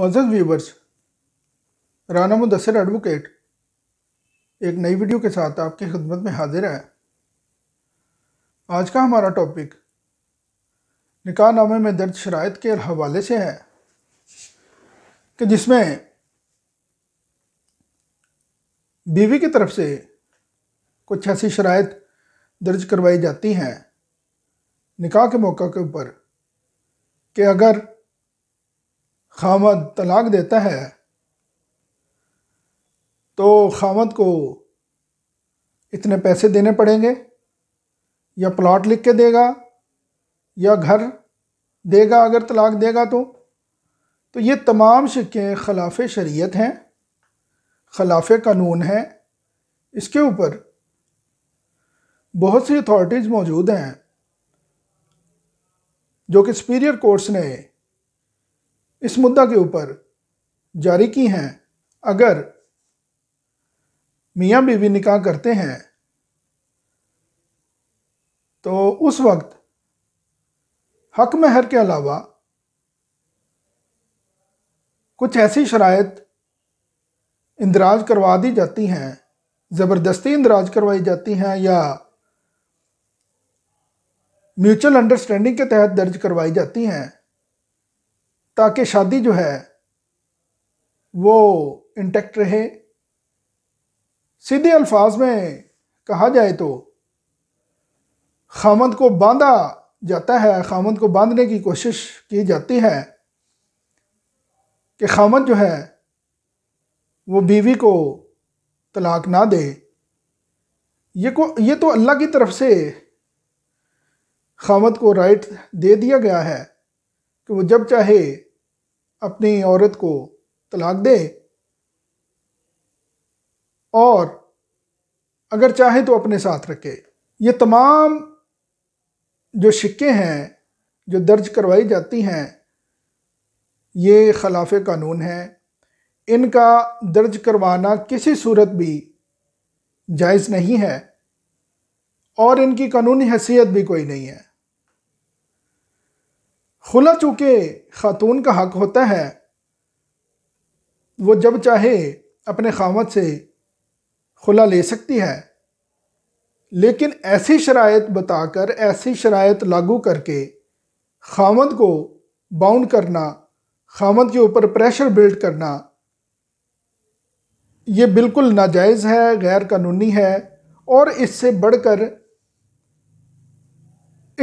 मज़द viewers Rana Mudassar advocate एक नई वीडियो के साथ आपकी खिदमत में हाजिर है आज का हमारा टॉपिक निकाह नामे में दर्ज शराइ के हवाले से है कि जिसमें बीवी की तरफ से कुछ ऐसी शराइ दर्ज करवाई जाती हैं निकाह के मौका के ऊपर कि अगर खामद तलाक देता है तो खामद को इतने पैसे देने पड़ेंगे या प्लॉट लिख के देगा या घर देगा अगर तलाक देगा तो तो ये तमाम शिक्के खिलाफ शरीयत हैं खिलाफ कानून हैं इसके ऊपर बहुत सी अथॉरिटीज़ मौजूद हैं जो कि सुपीरियर कोर्ट्स ने इस मुद्दा के ऊपर जारी की हैं अगर मियाँ बीवी निकाह करते हैं तो उस वक्त हक महर के अलावा कुछ ऐसी शरात इंदराज करवा दी जाती हैं ज़बरदस्ती इंदराज करवाई जाती हैं या म्यूचुअल अंडरस्टैंडिंग के तहत दर्ज करवाई जाती हैं ताकि शादी जो है वो इंटेक्ट रहे सीधे अल्फाज में कहा जाए तो खामद को बांधा जाता है खामद को बांधने की कोशिश की जाती है कि खामद जो है वो बीवी को तलाक ना दे ये को ये तो अल्लाह की तरफ से खामद को राइट दे दिया गया है कि वो जब चाहे अपनी औरत को तलाक दे और अगर चाहे तो अपने साथ रखे ये तमाम जो शिक्के हैं जो दर्ज करवाई जाती हैं ये खिलाफ कानून हैं इनका दर्ज करवाना किसी सूरत भी जायज़ नहीं है और इनकी कानूनी हैसियत भी कोई नहीं है खुला चूँकि ख़ातून का हक होता है वो जब चाहे अपने खामत से खुला ले सकती है लेकिन ऐसी शराय बताकर ऐसी शराय लागू करके खामद को बाउंड करना खामद के ऊपर प्रेशर बिल्ड करना ये बिल्कुल नाजायज़ है गैर कानूनी है और इससे बढ़कर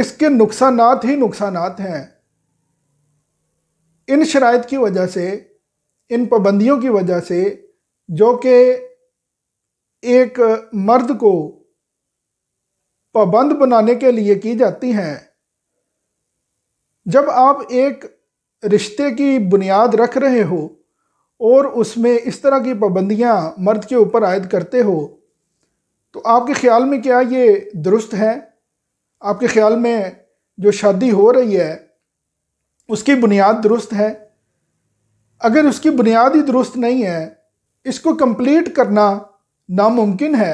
इसके नुकसान ही नुकसान हैं इन शरात की वजह से इन पाबंदियों की वजह से जो कि एक मर्द को पाबंद बनाने के लिए की जाती हैं जब आप एक रिश्ते की बुनियाद रख रहे हो और उसमें इस तरह की पाबंदियाँ मर्द के ऊपर आयद करते हो तो आपके ख्याल में क्या ये दुरुस्त है आपके ख्याल में जो शादी हो रही है उसकी बुनियाद दुरुस्त है अगर उसकी बुनियाद ही दुरुस्त नहीं है इसको कंप्लीट करना नामुमकिन है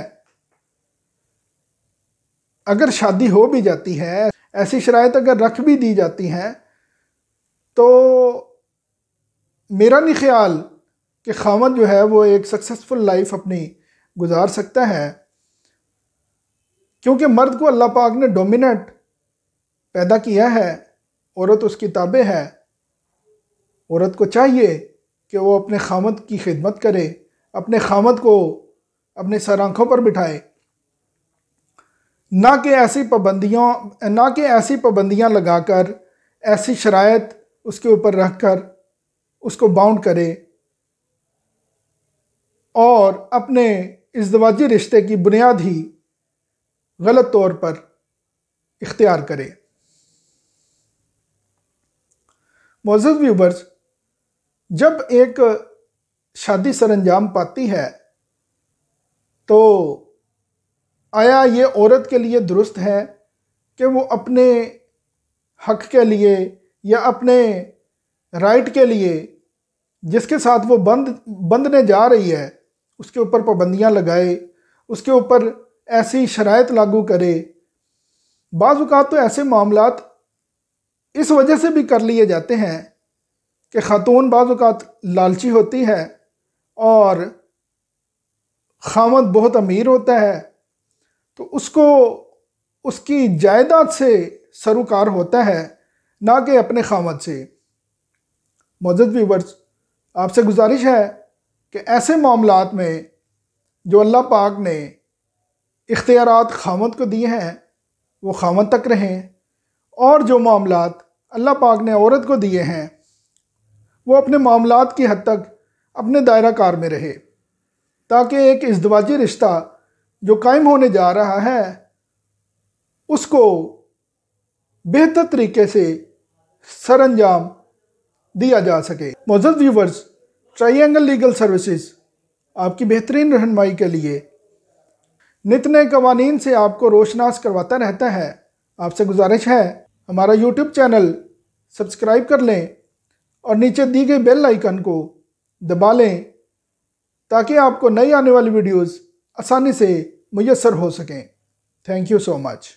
अगर शादी हो भी जाती है ऐसी शरात अगर रख भी दी जाती हैं तो मेरा नहीं ख्याल कि खामद जो है वो एक सक्सेसफुल लाइफ अपनी गुजार सकता है क्योंकि मर्द को अल्लाह पाक ने डोमिनेट पैदा किया है औरत उसकी ताबे है औरत को चाहिए कि वो अपने ख़ामत की खिदमत करे अपने ख़ामत को अपने सर आँखों पर बिठाए ना कि ऐसी पाबंदियों ना कि ऐसी पाबंदियाँ लगाकर ऐसी शराय उसके ऊपर रख कर उसको बाउंड करे और अपने इजवाजी रिश्ते की बुनियाद ही गलत तौर पर इख्तियार करे मौजूद व्यूबर्स जब एक शादी सरंजाम पाती है तो आया ये औरत के लिए दुरुस्त है कि वो अपने हक के लिए या अपने राइट के लिए जिसके साथ वो बंद बंधने जा रही है उसके ऊपर पाबंदियाँ लगाए उसके ऊपर ऐसी शरात लागू करे बाज़ात तो ऐसे मामला इस वजह से भी कर लिए जाते हैं कि ख़ातून बाज़ात लालची होती है और खामद बहुत अमीर होता है तो उसको उसकी जायदाद से सरोकार होता है ना कि अपने खामद से मौजूद व्यूवर्स आपसे गुजारिश है कि ऐसे मामलों में जो अल्लाह पाक ने इख्तियार खामद को दिए हैं वो खामद तक रहें और जो मामला अल्लाह पाक ने औरत को दिए हैं वो अपने मामला की हद तक अपने दायरा कार में रहे ताकि एक इजदवाजी रिश्ता जो कायम होने जा रहा है उसको बेहतर तरीके से सर अंजाम दिया जा सके मोजत व्यूवर्स ट्राइंगल लीगल सर्विसेज आपकी बेहतरीन रहनमाई के लिए नित नए कवानीन से आपको रोशनास करवाता रहता है आपसे गुजारिश है हमारा यूट्यूब चैनल सब्सक्राइब कर लें और नीचे दी गई बेल आइकन को दबा लें ताकि आपको नई आने वाली वीडियोस आसानी से मुयसर हो सकें थैंक यू सो मच